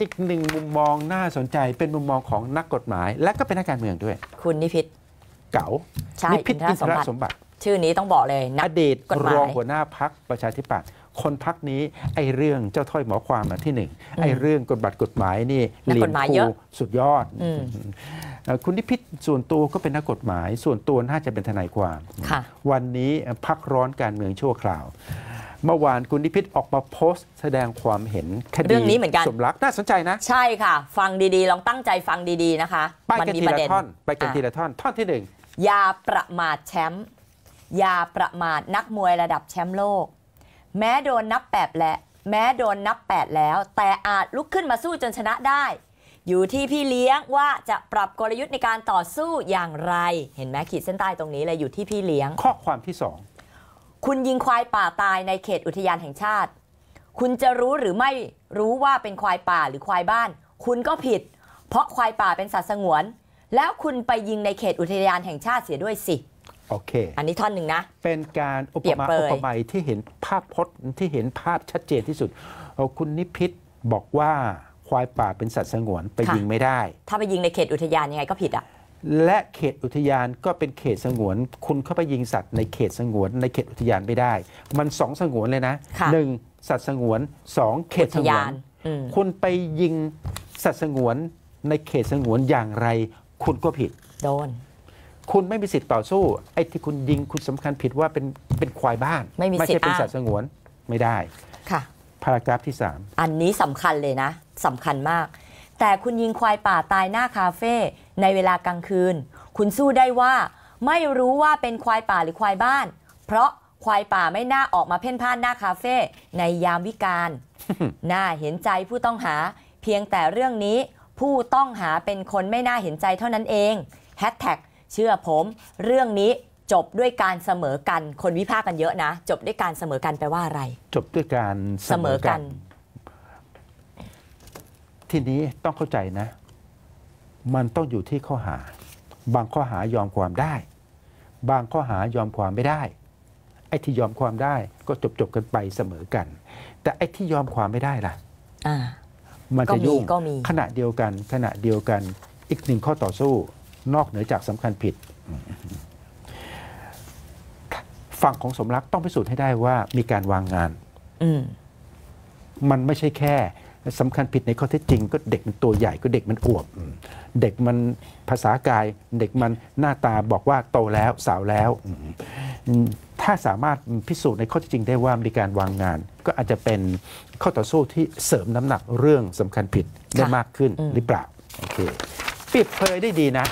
อีกหนึ่งมุมมองน่าสนใจเป็นมุมมองของนักกฎหมายและก็เป็นนักการเมืองด้วย คุณนิพิษเก๋านิพิษอินทรสมบัติ ชื่อนี้ต้องบอกเลยอดีตรองหัวหน้าพักประชาธิปัตย์คนพักนี้ไอ้เรื่องเจ้าถ้อยหมอความอันที่หนึ่งไอ้เรื่องกฎบัตรกฎหมายนี่เหลียมคูสุดยอด คุณนิพิษส่วนตัวก็เป็นนักกฎหมายส่วนตัวน่าจะเป็นทนายความ วันนี้พักร้อนการเมืองชั่วคราวเมื่อวานคุณนิพิษออกมาโพสต์แสดงความเห็นคดีนนัสมรักน่าสนใจนะ ใช่ค่ะ ฟังดีๆ ลองตั้งใจฟังดีๆนะคะมันมีประเด็นไปกันทีละท่อนท่อนที่หนึ่งยาประมาทแชมป์ยาประมาทนักมวยระดับแชมป์โลก แม้โดนนับแปดและ แม้โดนนับแปดแล้ว แต่อาจลุกขึ้นมาสู้จนชนะได้ อยู่ที่พี่เลี้ยงว่าจะปรับกลยุทธ์ในการต่อสู้อย่างไร เห็นไหมขีดเส้นใต้ตรงนี้เลยอยู่ที่พี่เลี้ยงข้อความที่สองคุณยิงควายป่าตายในเขตอุทยานแห่งชาติ คุณจะรู้หรือไม่รู้ว่าเป็นควายป่าหรือควายบ้าน คุณก็ผิด เพราะควายป่าเป็นสัตว์สงวน แล้วคุณไปยิงในเขตอุทยานแห่งชาติเสียด้วยสิ โอเค อันนี้ท่อนหนึ่งนะ เป็นการอุปมาอุปไมยที่เห็นภาพพจน์ที่เห็นภาพชัดเจนที่สุด คุณนิพิษบอกว่าควายป่าเป็นสัตว์สงวนไปยิงไม่ได้ ถ้าไปยิงในเขตอุทยานยังไงก็ผิดอ่ะและเขตอุทยานก็เป็นเขตสงวน คุณเข้าไปยิงสัตว์ในเขตสงวน ในเขตอุทยานไม่ได้ มันสองสงวนเลยนะะหนึ่งสัตว์สงวนสองเขตสงวน คุณไปยิงสัตว์สงวน ในเขตสงวนอย่างไร คุณก็ผิด โดน คุณไม่มีสิทธิ์ต่อสู้ ไอ้ที่คุณยิงคุณสำคัญผิดว่าเป็นเป็นควายบ้านไม่มีสิทธิ์เป็นสัตว์สงวนไม่ได้ค่ะพารากราฟที่ 3 อันนี้สำคัญเลยนะ สำคัญมากแต่คุณยิงควายป่าตายหน้าคาเฟ่ในเวลากลางคืน คุณสู้ได้ว่า ไม่รู้ว่าเป็นควายป่าหรือควายบ้าน เพราะควายป่าไม่น่าออกมาเพ่นพ่านหน้าคาเฟ่ในยามวิกาลน่าเห็นใจผู้ต้องหา เพียงแต่เรื่องนี้ ผู้ต้องหาเป็นคนไม่น่าเห็นใจเท่านั้นเองแฮชแท็กเชื่อผม เรื่องนี้จบด้วยการเสมอกัน คนวิพากษ์กันเยอะนะจบด้วยการเสมอกันแปลว่าอะไร จบด้วยการเสมอกันทีนี้ต้องเข้าใจนะ มันต้องอยู่ที่ข้อหา บางข้อหายอมความได้ บางข้อหายอมความไม่ได้ ไอ้ที่ยอมความได้ ก็จบจบกันไปเสมอกัน แต่ไอ้ที่ยอมความไม่ได้ล่ะมันจะยุ่งขณะเดียวกัน ขณะเดียวกัน อีกหนึ่งข้อต่อสู้ นอกเหนือจากสำคัญผิด ฝั่งของสมรักต้องพิสูจน์ให้ได้ว่า มีการวางงานมันไม่ใช่แค่สำคัญผิดในข้อเท็จจริง ก็เด็กมันตัวใหญ่ก็เด็กมันอวบเด็กมันภาษากายเด็กมันหน้าตาบอกว่าโตแล้วสาวแล้วถ้าสามารถพิสูจน์ในข้อเท็จจริงได้ว่ามีการวางงาน ก็อาจจะเป็นข้อต่อสู้ที่เสริมน้ำหนักเรื่องสำคัญผิดได้มากขึ้นหรือเปล่าโอเคปิดเผยได้ดีนะ